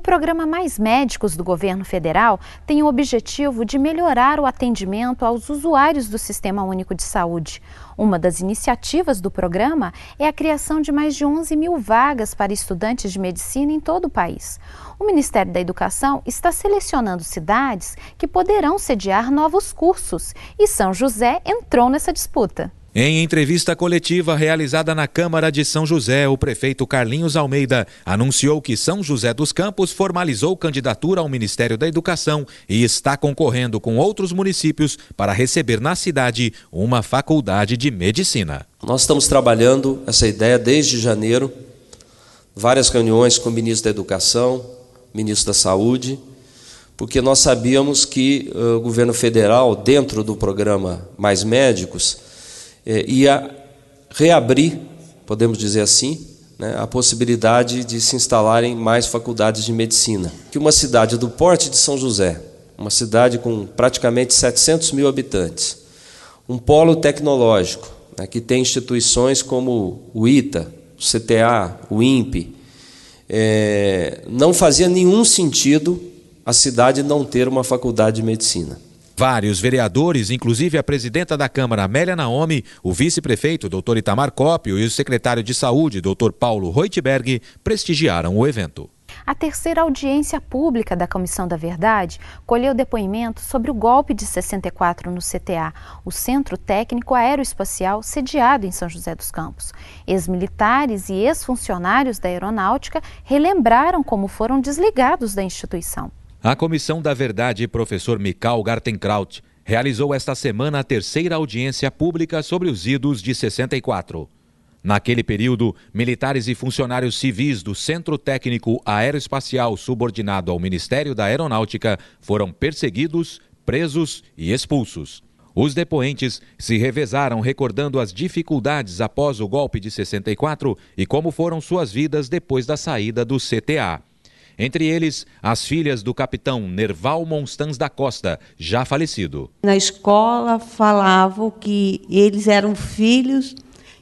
O programa Mais Médicos do governo federal tem o objetivo de melhorar o atendimento aos usuários do Sistema Único de Saúde. Uma das iniciativas do programa é a criação de mais de 11 mil vagas para estudantes de medicina em todo o país. O Ministério da Educação está selecionando cidades que poderão sediar novos cursos e São José entrou nessa disputa. Em entrevista coletiva realizada na Câmara de São José, o prefeito Carlinhos Almeida anunciou que São José dos Campos formalizou candidatura ao Ministério da Educação e está concorrendo com outros municípios para receber na cidade uma faculdade de medicina. Nós estamos trabalhando essa ideia desde janeiro, várias reuniões com o ministro da Educação, ministro da Saúde, porque nós sabíamos que eh, o governo federal, dentro do programa Mais Médicos, é, ia reabrir, podemos dizer assim, né, a possibilidade de se instalarem mais faculdades de medicina. Que uma cidade do porte de São José, uma cidade com praticamente 700 mil habitantes, um polo tecnológico, né, que tem instituições como o ITA, o CTA, o INPE, é, não fazia nenhum sentido a cidade não ter uma faculdade de medicina. Vários vereadores, inclusive a presidenta da Câmara, Amélia Naomi, o vice-prefeito, Dr. Itamar Cópio, e o secretário de Saúde, Dr. Paulo Reutberg, prestigiaram o evento. A terceira audiência pública da Comissão da Verdade colheu depoimento sobre o golpe de 64 no CTA, o Centro Técnico Aeroespacial sediado em São José dos Campos. Ex-militares e ex-funcionários da aeronáutica relembraram como foram desligados da instituição. A Comissão da Verdade, professor Mikal Gartenkraut, realizou esta semana a terceira audiência pública sobre os idos de 64. Naquele período, militares e funcionários civis do Centro Técnico Aeroespacial subordinado ao Ministério da Aeronáutica foram perseguidos, presos e expulsos. Os depoentes se revezaram recordando as dificuldades após o golpe de 64 e como foram suas vidas depois da saída do CTA. Entre eles, as filhas do capitão Nerval Monstans da Costa, já falecido. Na escola falavam que eles eram filhos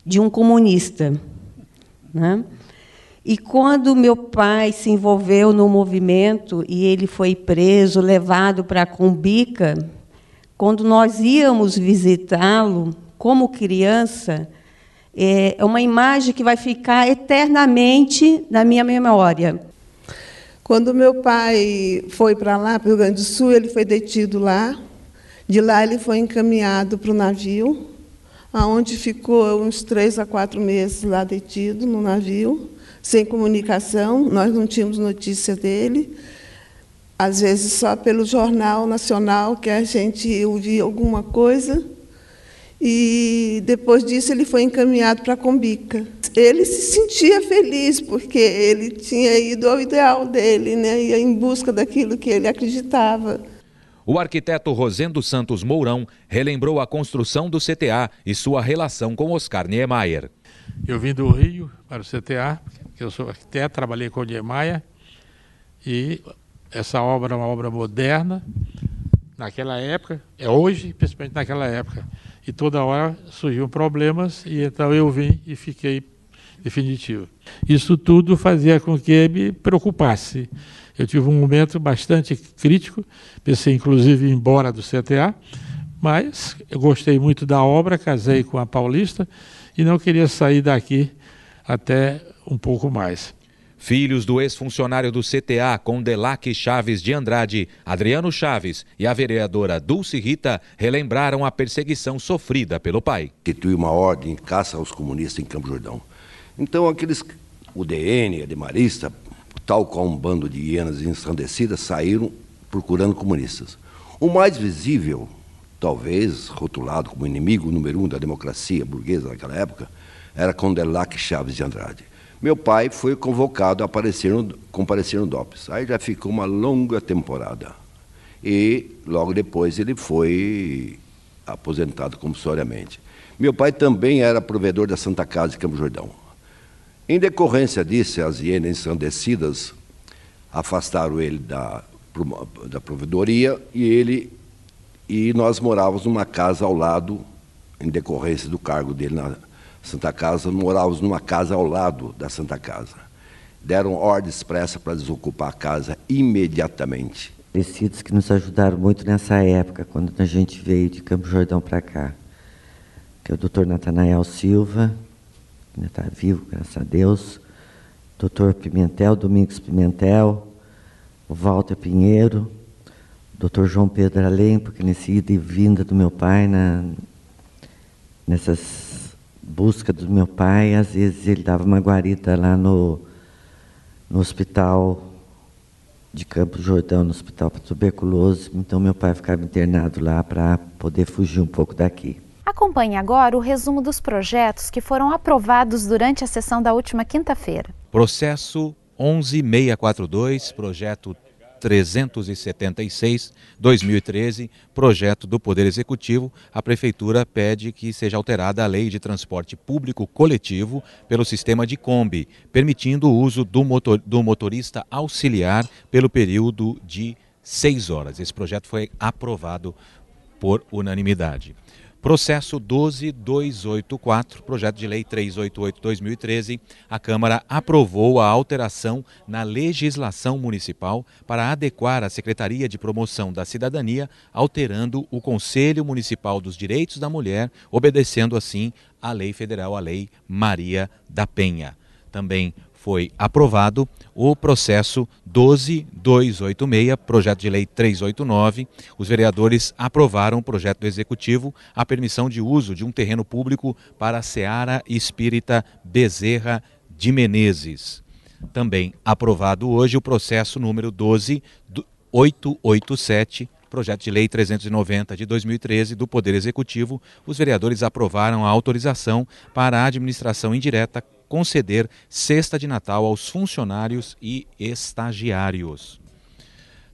de um comunista. Né? E quando meu pai se envolveu no movimento e ele foi preso, levado para Cumbica, quando nós íamos visitá-lo como criança, é, é uma imagem que vai ficar eternamente na minha memória. Quando meu pai foi para lá, para o Rio Grande do Sul, ele foi detido lá. De lá ele foi encaminhado para o navio, aonde ficou uns três a quatro meses lá detido no navio, sem comunicação. Nós não tínhamos notícia dele. Às vezes só pelo jornal nacional que a gente ouvia alguma coisa. E depois disso ele foi encaminhado para Combica ele se sentia feliz porque ele tinha ido ao ideal dele, né? Ia em busca daquilo que ele acreditava. O arquiteto Rosendo Santos Mourão relembrou a construção do CTA e sua relação com Oscar Niemeyer. Eu vim do Rio para o CTA, porque eu sou arquiteto, trabalhei com o Niemeyer e essa obra é uma obra moderna. Naquela época, é hoje, principalmente naquela época. E toda hora surgiam problemas, e então eu vim e fiquei definitivo. Isso tudo fazia com que me preocupasse. Eu tive um momento bastante crítico, pensei inclusive em ir embora do CTA, mas eu gostei muito da obra, casei com a Paulista e não queria sair daqui até um pouco mais. Filhos do ex-funcionário do CTA, Condelac Chaves de Andrade, Adriano Chaves e a vereadora Dulce Rita relembraram a perseguição sofrida pelo pai. Institui uma ordem caça aos comunistas em Campo Jordão. Então, aqueles UDN, demarista tal qual um bando de hienas ensandecidas, saíram procurando comunistas. O mais visível, talvez rotulado como inimigo número um da democracia burguesa naquela época, era Condelac Chaves de Andrade. Meu pai foi convocado a aparecer no, comparecer no DOPS. Aí já ficou uma longa temporada. E logo depois ele foi aposentado compulsoriamente. Meu pai também era provedor da Santa Casa de Campo Jordão. Em decorrência disso, as hienas ensandecidas afastaram ele da, da provedoria e ele e nós morávamos numa casa ao lado, em decorrência do cargo dele na Santa Casa, morávamos numa casa ao lado da Santa Casa. Deram ordem expressa para desocupar a casa imediatamente. Tecidos que nos ajudaram muito nessa época, quando a gente veio de Campo Jordão para cá, que é o doutor Natanael Silva, está né, vivo, graças a Deus, doutor Pimentel, Domingos Pimentel, Walter Pinheiro, doutor João Pedro Além, porque nesse ida e vinda do meu pai, na, nessas buscas do meu pai, às vezes ele dava uma guarita lá no, no hospital de Campos Jordão, no hospital para tuberculose, então meu pai ficava internado lá para poder fugir um pouco daqui. Acompanhe agora o resumo dos projetos que foram aprovados durante a sessão da última quinta-feira. Processo 11642, projeto 376, 2013, projeto do Poder Executivo, a Prefeitura pede que seja alterada a lei de transporte público coletivo pelo sistema de Kombi, permitindo o uso do, motor, do motorista auxiliar pelo período de seis horas. Esse projeto foi aprovado por unanimidade. Processo 12284, projeto de lei 388-2013, a Câmara aprovou a alteração na legislação municipal para adequar a Secretaria de Promoção da Cidadania, alterando o Conselho Municipal dos Direitos da Mulher, obedecendo assim à lei federal, a Lei Maria da Penha. Também foi aprovado o processo 12286, projeto de lei 389. Os vereadores aprovaram o projeto do executivo a permissão de uso de um terreno público para a Seara Espírita Bezerra de Menezes. Também aprovado hoje o processo número 12887 projeto de lei 390 de 2013 do Poder Executivo, os vereadores aprovaram a autorização para a administração indireta conceder cesta de Natal aos funcionários e estagiários.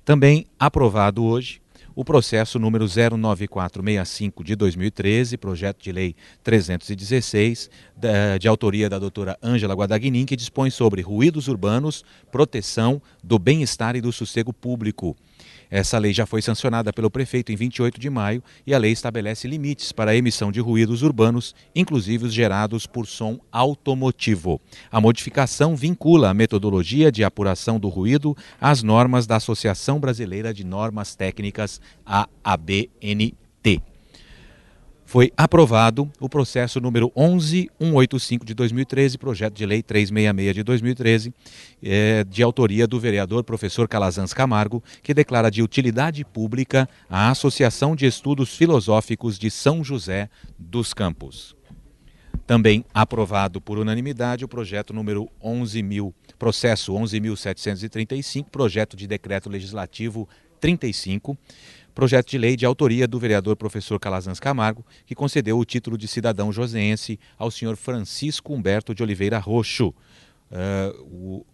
Também aprovado hoje o processo número 09465 de 2013, projeto de lei 316, de autoria da doutora Ângela Guadagnin, que dispõe sobre ruídos urbanos, proteção do bem-estar e do sossego público. Essa lei já foi sancionada pelo prefeito em 28 de maio e a lei estabelece limites para a emissão de ruídos urbanos, inclusive os gerados por som automotivo. A modificação vincula a metodologia de apuração do ruído às normas da Associação Brasileira de Normas Técnicas, a ABNT foi aprovado o processo número 11185 de 2013, projeto de lei 366 de 2013, é, de autoria do vereador professor Calazans Camargo, que declara de utilidade pública a Associação de Estudos Filosóficos de São José dos Campos. Também aprovado por unanimidade o projeto número 11.000, processo 11.735, projeto de decreto legislativo 35, projeto de lei de autoria do vereador professor Calazans Camargo, que concedeu o título de cidadão joseense ao senhor Francisco Humberto de Oliveira Roxo. Uh, o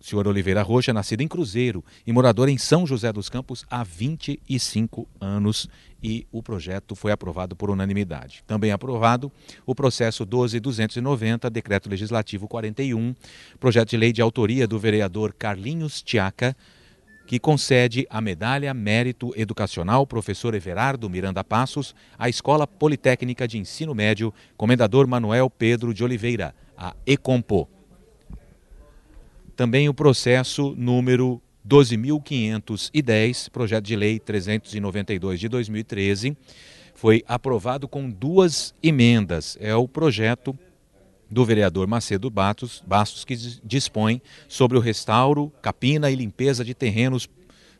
senhor Oliveira Roxo é nascido em Cruzeiro e morador em São José dos Campos há 25 anos e o projeto foi aprovado por unanimidade. Também aprovado o processo 12290, decreto legislativo 41, projeto de lei de autoria do vereador Carlinhos Tiaca, que concede a medalha Mérito Educacional Professor Everardo Miranda Passos à Escola Politécnica de Ensino Médio Comendador Manuel Pedro de Oliveira, a ECOMPO. Também o processo número 12.510, projeto de lei 392 de 2013, foi aprovado com duas emendas. É o projeto do vereador Macedo Bastos, Bastos que dispõe sobre o restauro, capina e limpeza de terrenos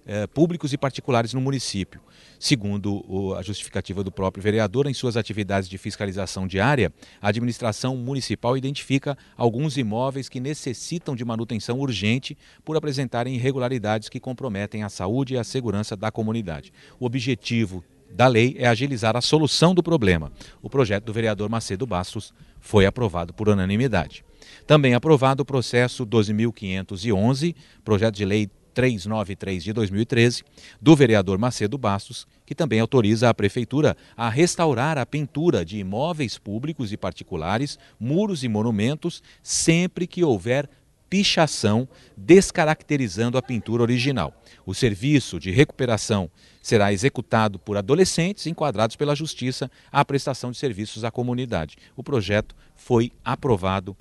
eh, públicos e particulares no município. Segundo o, a justificativa do próprio vereador, em suas atividades de fiscalização diária, a administração municipal identifica alguns imóveis que necessitam de manutenção urgente por apresentarem irregularidades que comprometem a saúde e a segurança da comunidade. O objetivo da lei é agilizar a solução do problema. O projeto do vereador Macedo Bastos foi aprovado por unanimidade. Também aprovado o processo 12.511, projeto de lei 393 de 2013, do vereador Macedo Bastos, que também autoriza a Prefeitura a restaurar a pintura de imóveis públicos e particulares, muros e monumentos, sempre que houver pichação, descaracterizando a pintura original. O serviço de recuperação será executado por adolescentes enquadrados pela Justiça à prestação de serviços à comunidade. O projeto foi aprovado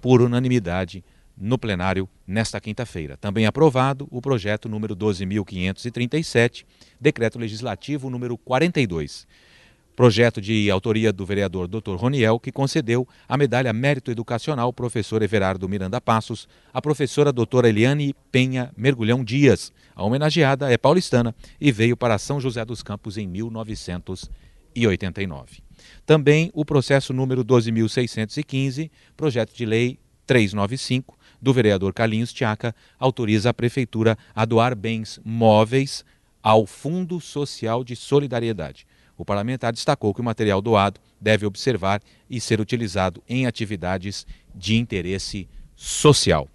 por unanimidade no plenário nesta quinta-feira. Também aprovado o projeto número 12.537, decreto legislativo número 42 projeto de autoria do vereador Dr. Roniel, que concedeu a medalha Mérito Educacional professor Everardo Miranda Passos, à professora doutora Eliane Penha Mergulhão Dias. A homenageada é paulistana e veio para São José dos Campos em 1989. Também o processo número 12.615, projeto de lei 395, do vereador Carlinhos Tiaca, autoriza a Prefeitura a doar bens móveis ao Fundo Social de Solidariedade. O parlamentar destacou que o material doado deve observar e ser utilizado em atividades de interesse social.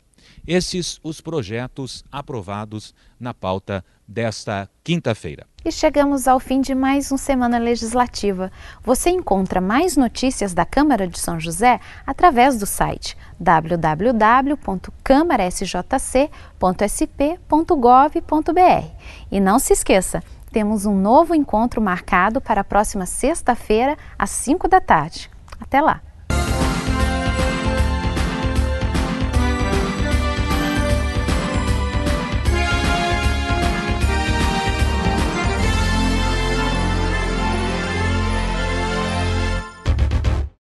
Esses os projetos aprovados na pauta desta quinta-feira. E chegamos ao fim de mais um Semana Legislativa. Você encontra mais notícias da Câmara de São José através do site www.câmarasjc.sp.gov.br. E não se esqueça, temos um novo encontro marcado para a próxima sexta-feira, às 5 da tarde. Até lá!